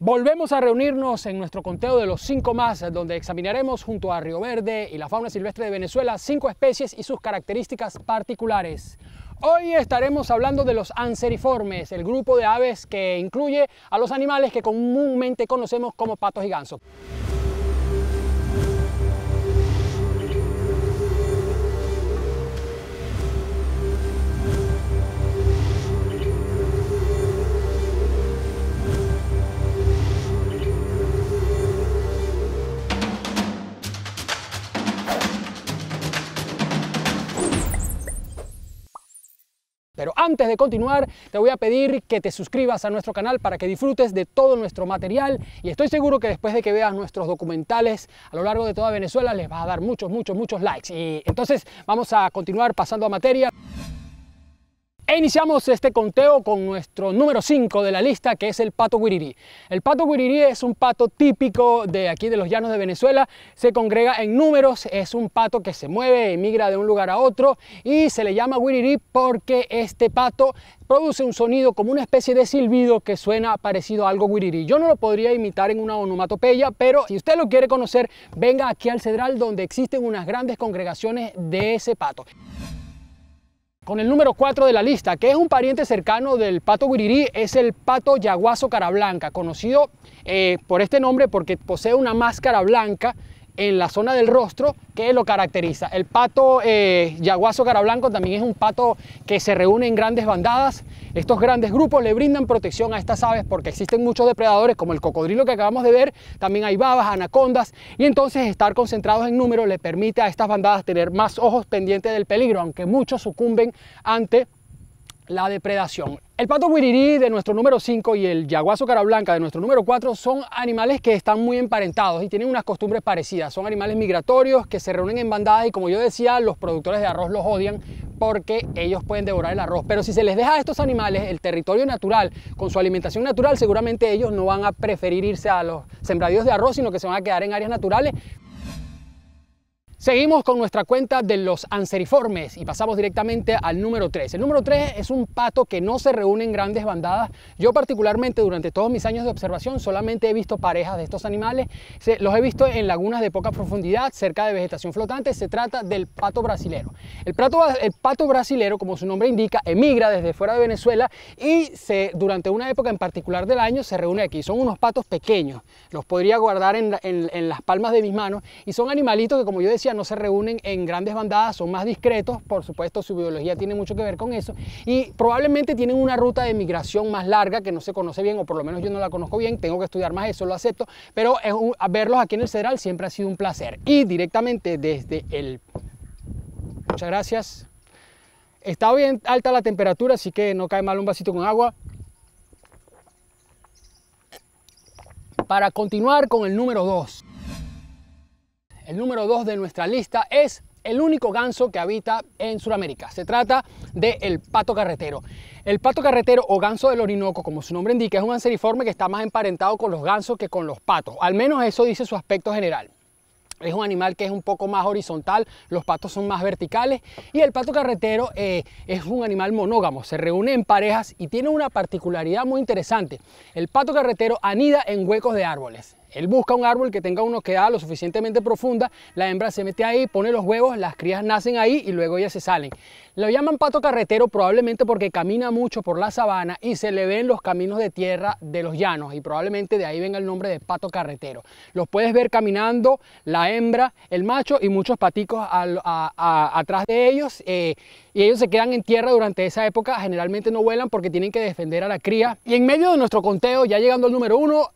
Volvemos a reunirnos en nuestro conteo de los cinco más, donde examinaremos junto a Río Verde y la fauna silvestre de Venezuela cinco especies y sus características particulares. Hoy estaremos hablando de los anseriformes, el grupo de aves que incluye a los animales que comúnmente conocemos como patos y gansos. antes de continuar, te voy a pedir que te suscribas a nuestro canal para que disfrutes de todo nuestro material y estoy seguro que después de que veas nuestros documentales a lo largo de toda Venezuela les va a dar muchos, muchos, muchos likes. Y entonces vamos a continuar pasando a materia. E iniciamos este conteo con nuestro número 5 de la lista, que es el pato guirirí. El pato guirirí es un pato típico de aquí de los llanos de Venezuela, se congrega en números, es un pato que se mueve, emigra de un lugar a otro y se le llama guirirí porque este pato produce un sonido como una especie de silbido que suena parecido a algo guirirí. Yo no lo podría imitar en una onomatopeya, pero si usted lo quiere conocer, venga aquí al Cedral donde existen unas grandes congregaciones de ese pato con el número 4 de la lista, que es un pariente cercano del pato guirirí, es el pato yaguazo carablanca, conocido eh, por este nombre porque posee una máscara blanca en la zona del rostro que lo caracteriza. El pato eh, yaguazo carablanco también es un pato que se reúne en grandes bandadas. Estos grandes grupos le brindan protección a estas aves porque existen muchos depredadores como el cocodrilo que acabamos de ver, también hay babas, anacondas y entonces estar concentrados en número le permite a estas bandadas tener más ojos pendientes del peligro, aunque muchos sucumben ante la depredación. El pato guirirí de nuestro número 5 y el yaguazo cara blanca de nuestro número 4 son animales que están muy emparentados y tienen unas costumbres parecidas. Son animales migratorios que se reúnen en bandadas y como yo decía, los productores de arroz los odian porque ellos pueden devorar el arroz. Pero si se les deja a estos animales el territorio natural con su alimentación natural, seguramente ellos no van a preferir irse a los sembradíos de arroz, sino que se van a quedar en áreas naturales Seguimos con nuestra cuenta de los anseriformes y pasamos directamente al número 3. El número 3 es un pato que no se reúne en grandes bandadas. Yo particularmente durante todos mis años de observación solamente he visto parejas de estos animales. Los he visto en lagunas de poca profundidad, cerca de vegetación flotante. Se trata del pato brasilero. El, pato, el pato brasilero, como su nombre indica, emigra desde fuera de Venezuela y se, durante una época en particular del año se reúne aquí. Son unos patos pequeños. Los podría guardar en, en, en las palmas de mis manos y son animalitos que, como yo decía, no se reúnen en grandes bandadas, son más discretos, por supuesto su biología tiene mucho que ver con eso, y probablemente tienen una ruta de migración más larga que no se conoce bien, o por lo menos yo no la conozco bien, tengo que estudiar más eso, lo acepto, pero verlos aquí en el Cedral siempre ha sido un placer. Y directamente desde el... Muchas gracias. Está bien alta la temperatura, así que no cae mal un vasito con agua. Para continuar con el número 2. El número 2 de nuestra lista es el único ganso que habita en Sudamérica. Se trata del pato carretero. El pato carretero o ganso del Orinoco, como su nombre indica, es un anseriforme que está más emparentado con los gansos que con los patos. Al menos eso dice su aspecto general. Es un animal que es un poco más horizontal, los patos son más verticales y el pato carretero eh, es un animal monógamo, se reúne en parejas y tiene una particularidad muy interesante. El pato carretero anida en huecos de árboles. Él busca un árbol que tenga una oquedad lo suficientemente profunda, la hembra se mete ahí, pone los huevos, las crías nacen ahí y luego ellas se salen. Lo llaman pato carretero probablemente porque camina mucho por la sabana y se le ven los caminos de tierra de los llanos y probablemente de ahí venga el nombre de pato carretero. Los puedes ver caminando la hembra, el macho y muchos paticos atrás de ellos eh, y ellos se quedan en tierra durante esa época, generalmente no vuelan porque tienen que defender a la cría. Y en medio de nuestro conteo, ya llegando al número uno,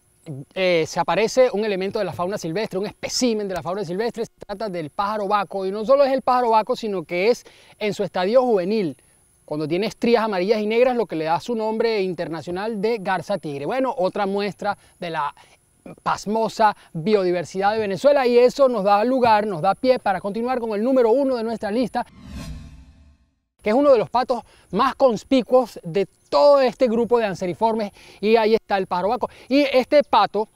eh, se aparece un elemento de la fauna silvestre, un espécimen de la fauna silvestre, se trata del pájaro vaco, y no solo es el pájaro vaco, sino que es en su estadio juvenil, cuando tiene estrías amarillas y negras, lo que le da su nombre internacional de garza tigre. Bueno, otra muestra de la pasmosa biodiversidad de Venezuela y eso nos da lugar, nos da pie para continuar con el número uno de nuestra lista que es uno de los patos más conspicuos de todo este grupo de anseriformes. Y ahí está el pájaro Y este pato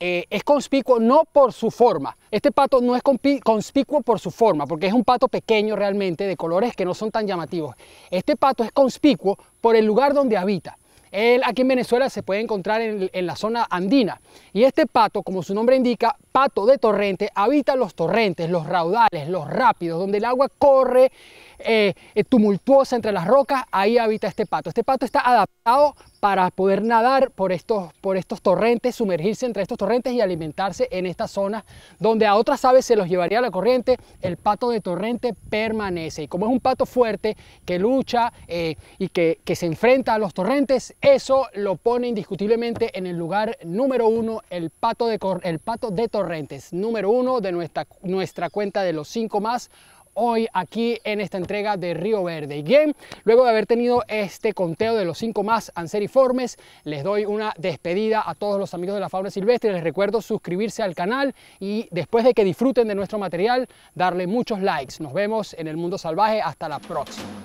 eh, es conspicuo no por su forma. Este pato no es conspicuo por su forma, porque es un pato pequeño realmente, de colores que no son tan llamativos. Este pato es conspicuo por el lugar donde habita. Él aquí en Venezuela se puede encontrar en la zona andina. Y este pato, como su nombre indica, pato de torrente habita los torrentes, los raudales, los rápidos, donde el agua corre eh, eh, tumultuosa entre las rocas, ahí habita este pato. Este pato está adaptado para poder nadar por estos, por estos torrentes, sumergirse entre estos torrentes y alimentarse en estas zonas donde a otras aves se los llevaría la corriente, el pato de torrente permanece. Y como es un pato fuerte que lucha eh, y que, se enfrenta a los torrentes, eso lo pone indiscutiblemente en el lugar número uno, el pato de, el pato de torrente número uno de nuestra, nuestra cuenta de los cinco más hoy aquí en esta entrega de Río Verde. Y bien, luego de haber tenido este conteo de los cinco más anseriformes, les doy una despedida a todos los amigos de la fauna silvestre. Les recuerdo suscribirse al canal y después de que disfruten de nuestro material, darle muchos likes. Nos vemos en el mundo salvaje. Hasta la próxima.